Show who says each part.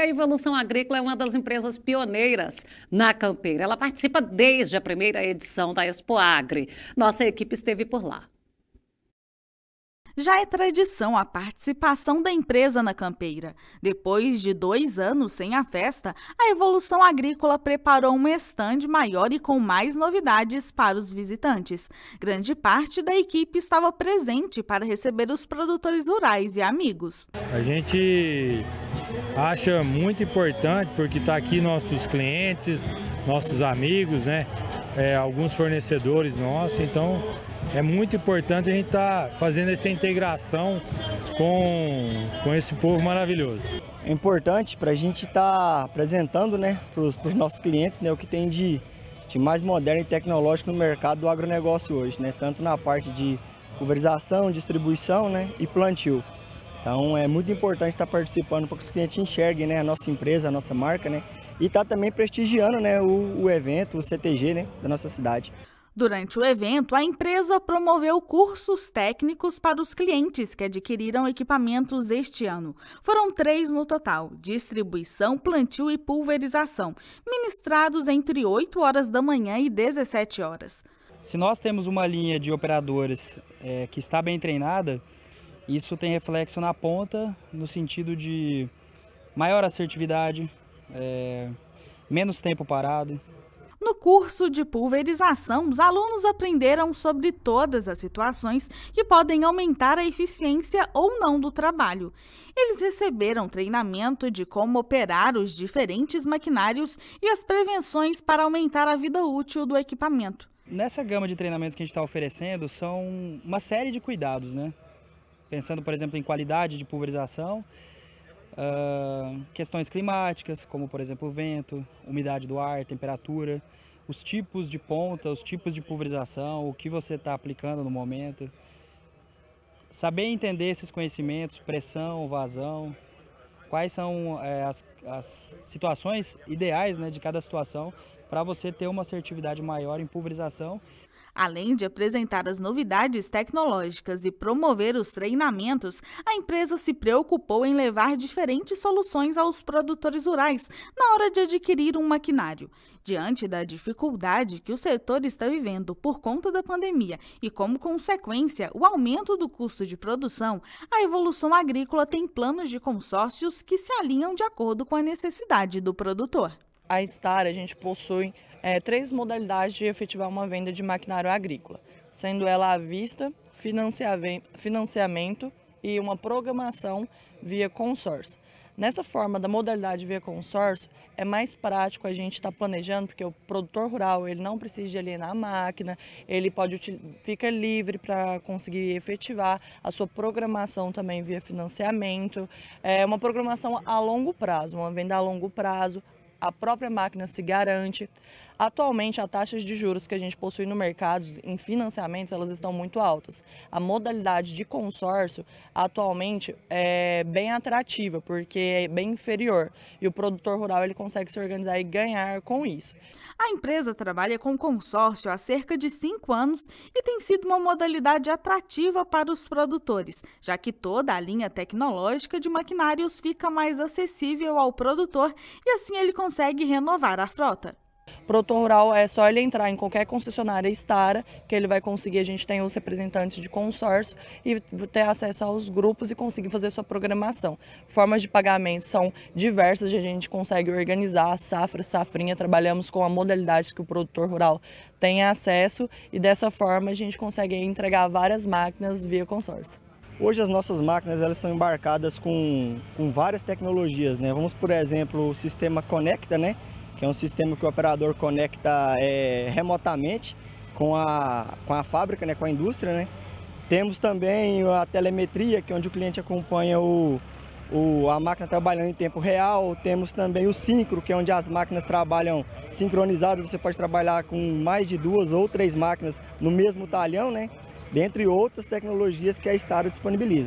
Speaker 1: A Evolução Agrícola é uma das empresas pioneiras na Campeira. Ela participa desde a
Speaker 2: primeira edição da Expo Agri. Nossa equipe esteve por lá. Já é tradição a participação da empresa na campeira. Depois de dois anos sem a festa, a Evolução Agrícola preparou um estande maior e com mais novidades para os visitantes. Grande parte da equipe estava presente para receber os produtores rurais e amigos.
Speaker 3: A gente acha muito importante porque está aqui nossos clientes, nossos amigos, né? É, alguns fornecedores nossos, então é muito importante a gente estar tá fazendo essa
Speaker 4: integração com, com esse povo maravilhoso. É importante para a gente estar tá apresentando né, para os nossos clientes né, o que tem de, de mais moderno e tecnológico no mercado do agronegócio hoje, né, tanto na parte de pulverização, distribuição né, e plantio. Então é muito importante estar tá participando para que os clientes enxerguem né, a nossa empresa, a nossa marca, né? E estar tá também prestigiando né, o, o evento, o CTG né, da nossa cidade.
Speaker 2: Durante o evento, a empresa promoveu cursos técnicos para os clientes que adquiriram equipamentos este ano. Foram três no total: distribuição, plantio e pulverização, ministrados entre 8 horas da manhã e
Speaker 3: 17 horas. Se nós temos uma linha de operadores é, que está bem treinada, isso tem reflexo na ponta, no sentido de maior assertividade, é, menos tempo parado, no curso de
Speaker 2: pulverização, os alunos aprenderam sobre todas as situações que podem aumentar a eficiência ou não do trabalho. Eles receberam treinamento de como operar os diferentes maquinários e as prevenções para aumentar a vida útil do equipamento.
Speaker 3: Nessa gama de treinamentos que a gente está oferecendo, são uma série de cuidados, né? Pensando, por exemplo, em qualidade de pulverização, Uh, questões climáticas, como por exemplo vento, umidade do ar, temperatura, os tipos de ponta, os tipos de pulverização, o que você está aplicando no momento. Saber entender esses conhecimentos, pressão, vazão, quais são é, as, as, situações ideais né, de cada situação para você ter uma assertividade maior em pulverização. Além de apresentar as novidades tecnológicas e promover
Speaker 2: os treinamentos, a empresa se preocupou em levar diferentes soluções aos produtores rurais na hora de adquirir um maquinário. Diante da dificuldade que o setor está vivendo por conta da pandemia e, como consequência, o aumento do custo de produção, a evolução agrícola tem planos de consórcios que se alinham de acordo com a necessidade do produtor a Star, a gente possui é, três modalidades de
Speaker 1: efetivar uma venda de maquinário agrícola, sendo ela à vista, financiamento e uma programação via consórcio. Nessa forma da modalidade via consórcio, é mais prático a gente estar tá planejando, porque o produtor rural ele não precisa de alienar a máquina, ele pode fica livre para conseguir efetivar a sua programação também via financiamento. É uma programação a longo prazo, uma venda a longo prazo, a própria máquina se garante. Atualmente, as taxas de juros que a gente possui no mercado em financiamentos, elas estão muito altas. A modalidade de consórcio, atualmente, é bem atrativa, porque é bem inferior.
Speaker 2: E o produtor rural, ele consegue se organizar e ganhar com isso. A empresa trabalha com consórcio há cerca de cinco anos e tem sido uma modalidade atrativa para os produtores, já que toda a linha tecnológica de maquinários fica mais acessível ao produtor e assim ele consegue renovar a frota.
Speaker 1: Produtor rural é só ele entrar em qualquer concessionária Estara, que ele vai conseguir, a gente tem os representantes de consórcio e ter acesso aos grupos e conseguir fazer sua programação. Formas de pagamento são diversas, a gente consegue organizar safra, safrinha, trabalhamos com a modalidade que o produtor rural tem acesso e dessa forma a gente consegue entregar várias máquinas via consórcio.
Speaker 4: Hoje as nossas máquinas elas são embarcadas com, com várias tecnologias, né? Vamos, por exemplo, o sistema Conecta, né? Que é um sistema que o operador conecta é, remotamente com a, com a fábrica, né? com a indústria, né? Temos também a telemetria, que é onde o cliente acompanha o, o, a máquina trabalhando em tempo real. Temos também o sincro, que é onde as máquinas trabalham sincronizadas. Você pode trabalhar com mais de duas ou três máquinas no mesmo talhão, né? dentre outras tecnologias que a Estado disponibiliza.